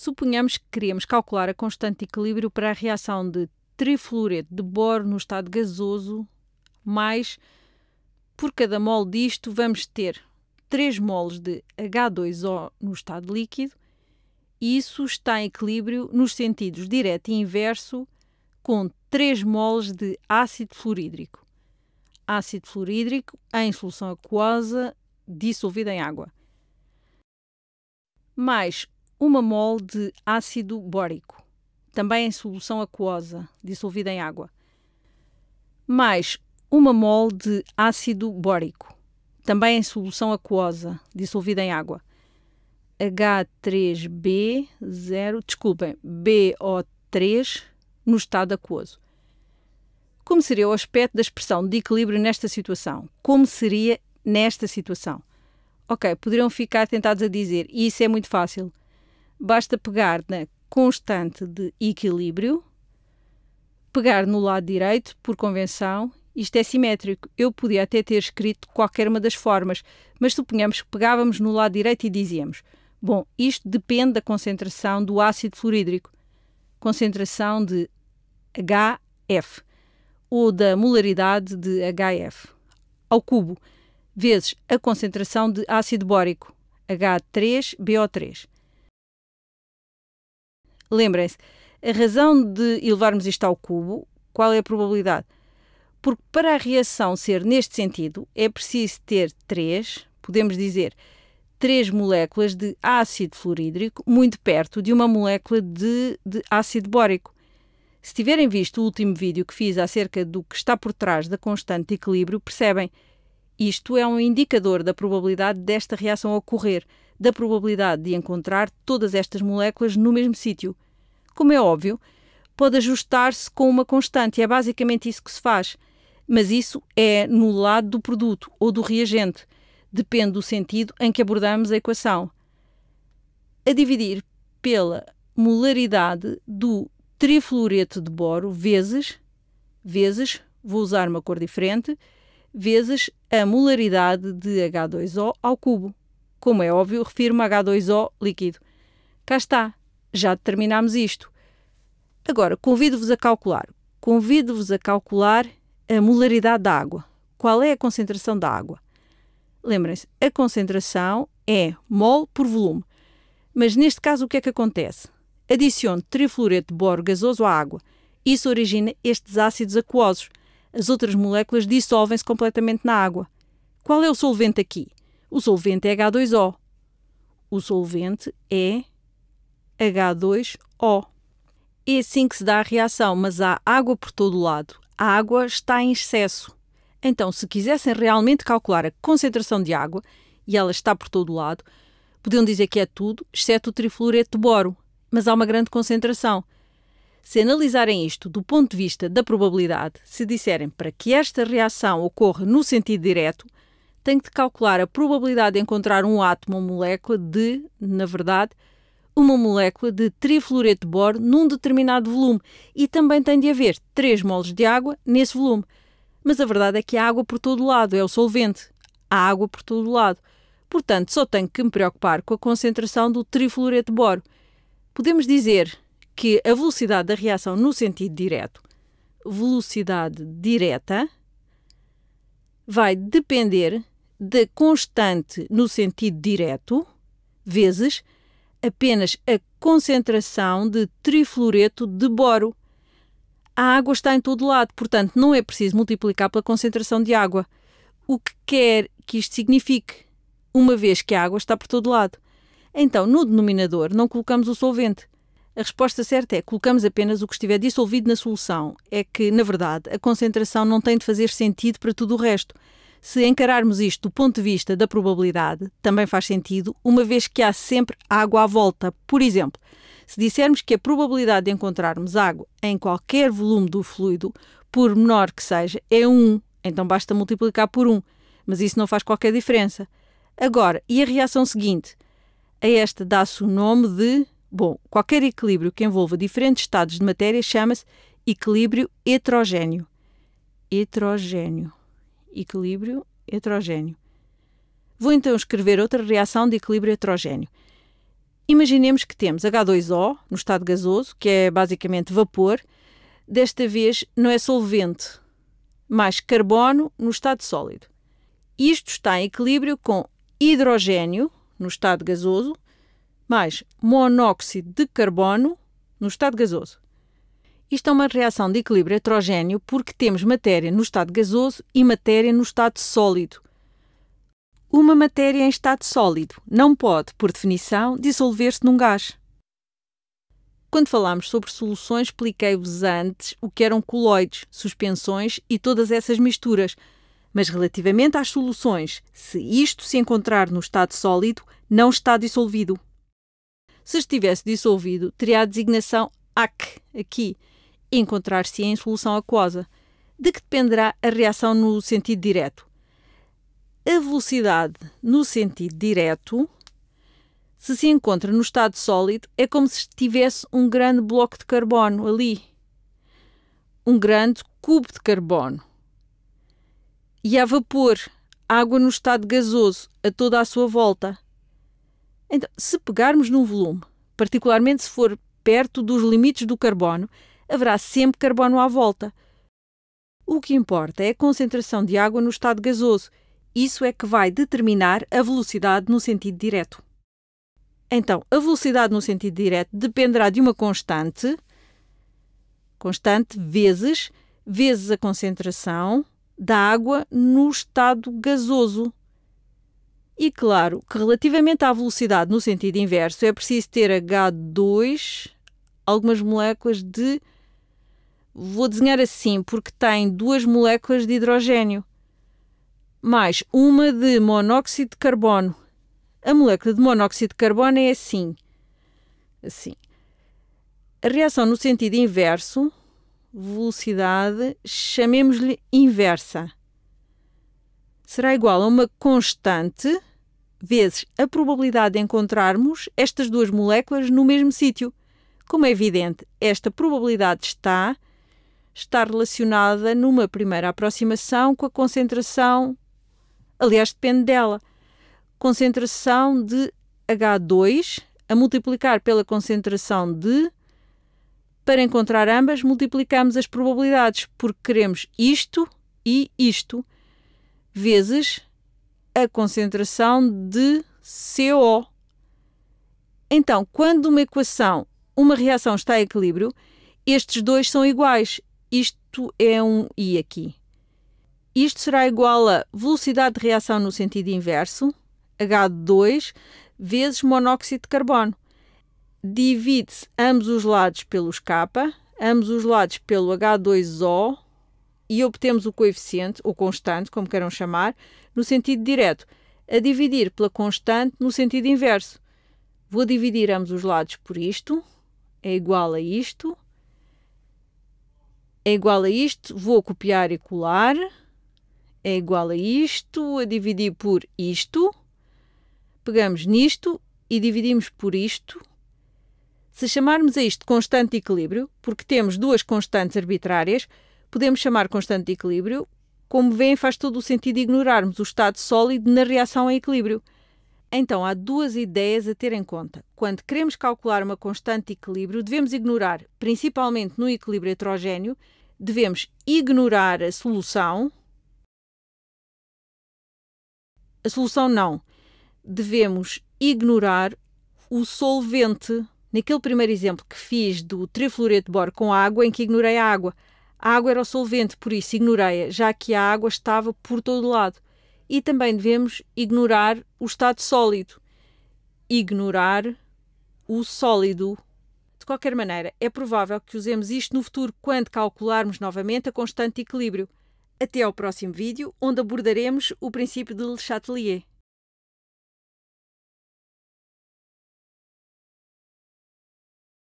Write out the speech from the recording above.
Suponhamos que queríamos calcular a constante de equilíbrio para a reação de trifluoreto de boro no estado gasoso, mais por cada mol disto vamos ter 3 moles de H2O no estado líquido, isso está em equilíbrio nos sentidos direto e inverso, com 3 moles de ácido fluorídrico. Ácido fluorídrico em solução aquosa dissolvida em água. Mais uma mol de ácido bórico, também em solução aquosa, dissolvida em água, mais uma mol de ácido bórico, também em solução aquosa, dissolvida em água. H3B0, desculpem, BO3 no estado aquoso. Como seria o aspecto da expressão de equilíbrio nesta situação? Como seria nesta situação? Ok, poderiam ficar tentados a dizer, e isso é muito fácil. Basta pegar na constante de equilíbrio, pegar no lado direito, por convenção, isto é simétrico. Eu podia até ter escrito qualquer uma das formas, mas suponhamos que pegávamos no lado direito e dizíamos: Bom, isto depende da concentração do ácido fluorídrico, concentração de HF, ou da molaridade de HF, ao cubo, vezes a concentração de ácido bórico, H3BO3. Lembrem-se, a razão de elevarmos isto ao cubo, qual é a probabilidade? Porque para a reação ser neste sentido, é preciso ter três, podemos dizer, três moléculas de ácido fluorídrico muito perto de uma molécula de, de ácido bórico. Se tiverem visto o último vídeo que fiz acerca do que está por trás da constante de equilíbrio, percebem. Isto é um indicador da probabilidade desta reação ocorrer da probabilidade de encontrar todas estas moléculas no mesmo sítio. Como é óbvio, pode ajustar-se com uma constante, é basicamente isso que se faz. Mas isso é no lado do produto ou do reagente, depende do sentido em que abordamos a equação. A dividir pela molaridade do trifluoreto de boro vezes, vezes, vou usar uma cor diferente, vezes a molaridade de H2O ao cubo. Como é óbvio, refiro-me a H2O líquido. Cá está, já determinámos isto. Agora, convido-vos a calcular. Convido-vos a calcular a molaridade da água. Qual é a concentração da água? Lembrem-se, a concentração é mol por volume. Mas neste caso, o que é que acontece? Adiciono trifluoreto de boro gasoso à água. Isso origina estes ácidos aquosos. As outras moléculas dissolvem-se completamente na água. Qual é o solvente aqui? O solvente é H2O. O solvente é H2O. É assim que se dá a reação, mas há água por todo o lado. A água está em excesso. Então, se quisessem realmente calcular a concentração de água, e ela está por todo o lado, podiam dizer que é tudo, exceto o trifluoreto de boro, mas há uma grande concentração. Se analisarem isto do ponto de vista da probabilidade, se disserem para que esta reação ocorra no sentido direto, tenho de calcular a probabilidade de encontrar um átomo, uma molécula de, na verdade, uma molécula de trifluoreto de boro num determinado volume e também tem de haver 3 moles de água nesse volume. Mas a verdade é que há água por todo lado, é o solvente. Há água por todo lado. Portanto, só tenho que me preocupar com a concentração do trifluoreto de boro. Podemos dizer que a velocidade da reação no sentido direto, velocidade direta, vai depender da constante no sentido direto, vezes apenas a concentração de trifluoreto de boro. A água está em todo lado, portanto, não é preciso multiplicar pela concentração de água. O que quer que isto signifique, uma vez que a água está por todo lado. Então, no denominador, não colocamos o solvente. A resposta certa é colocamos apenas o que estiver dissolvido na solução. É que, na verdade, a concentração não tem de fazer sentido para tudo o resto. Se encararmos isto do ponto de vista da probabilidade, também faz sentido, uma vez que há sempre água à volta. Por exemplo, se dissermos que a probabilidade de encontrarmos água em qualquer volume do fluido, por menor que seja, é 1, então basta multiplicar por 1. Mas isso não faz qualquer diferença. Agora, e a reação seguinte? A esta dá-se o nome de. Bom, qualquer equilíbrio que envolva diferentes estados de matéria chama-se equilíbrio heterogéneo. Heterogéneo equilíbrio heterogêneo. Vou então escrever outra reação de equilíbrio heterogêneo. Imaginemos que temos H2O no estado gasoso, que é basicamente vapor, desta vez não é solvente, mais carbono no estado sólido. Isto está em equilíbrio com hidrogênio no estado gasoso, mais monóxido de carbono no estado gasoso. Isto é uma reação de equilíbrio heterogéneo porque temos matéria no estado gasoso e matéria no estado sólido. Uma matéria em estado sólido não pode, por definição, dissolver-se num gás. Quando falámos sobre soluções, expliquei-vos antes o que eram coloides, suspensões e todas essas misturas. Mas relativamente às soluções, se isto se encontrar no estado sólido, não está dissolvido. Se estivesse dissolvido, teria a designação AC aqui, encontrar-se em solução aquosa, de que dependerá a reação no sentido direto. A velocidade no sentido direto, se se encontra no estado sólido, é como se tivesse um grande bloco de carbono ali. Um grande cubo de carbono. E há vapor, água no estado gasoso, a toda a sua volta. Então, se pegarmos num volume, particularmente se for perto dos limites do carbono, haverá sempre carbono à volta. O que importa é a concentração de água no estado gasoso. Isso é que vai determinar a velocidade no sentido direto. Então, a velocidade no sentido direto dependerá de uma constante, constante vezes, vezes a concentração da água no estado gasoso. E claro que relativamente à velocidade no sentido inverso é preciso ter H2, algumas moléculas de vou desenhar assim porque tem duas moléculas de hidrogênio mais uma de monóxido de carbono. A molécula de monóxido de carbono é assim. Assim. A reação no sentido inverso, velocidade, chamemos-lhe inversa. Será igual a uma constante vezes a probabilidade de encontrarmos estas duas moléculas no mesmo sítio. Como é evidente, esta probabilidade está está relacionada numa primeira aproximação com a concentração, aliás, depende dela, concentração de H2 a multiplicar pela concentração de. Para encontrar ambas, multiplicamos as probabilidades, porque queremos isto e isto, vezes a concentração de CO. Então, quando uma equação, uma reação está em equilíbrio, estes dois são iguais isto é um I aqui. Isto será igual a velocidade de reação no sentido inverso, H2, vezes monóxido de carbono. Divide-se ambos os lados pelos K, ambos os lados pelo H2O e obtemos o coeficiente, ou constante, como queiram chamar, no sentido direto, a dividir pela constante no sentido inverso. Vou dividir ambos os lados por isto, é igual a isto, é igual a isto, vou copiar e colar, é igual a isto, a dividir por isto, pegamos nisto e dividimos por isto. Se chamarmos a isto constante de equilíbrio, porque temos duas constantes arbitrárias, podemos chamar constante de equilíbrio. Como veem, faz todo o sentido ignorarmos o estado sólido na reação a equilíbrio. Então, há duas ideias a ter em conta. Quando queremos calcular uma constante de equilíbrio, devemos ignorar, principalmente no equilíbrio heterogéneo, devemos ignorar a solução. A solução não. Devemos ignorar o solvente. Naquele primeiro exemplo que fiz do trifluoreto de boro com água, em que ignorei a água. A água era o solvente, por isso ignorei-a, já que a água estava por todo lado. E também devemos ignorar o estado sólido. Ignorar o sólido qualquer maneira, é provável que usemos isto no futuro quando calcularmos novamente a constante de equilíbrio. Até ao próximo vídeo, onde abordaremos o princípio de Le Chatelier.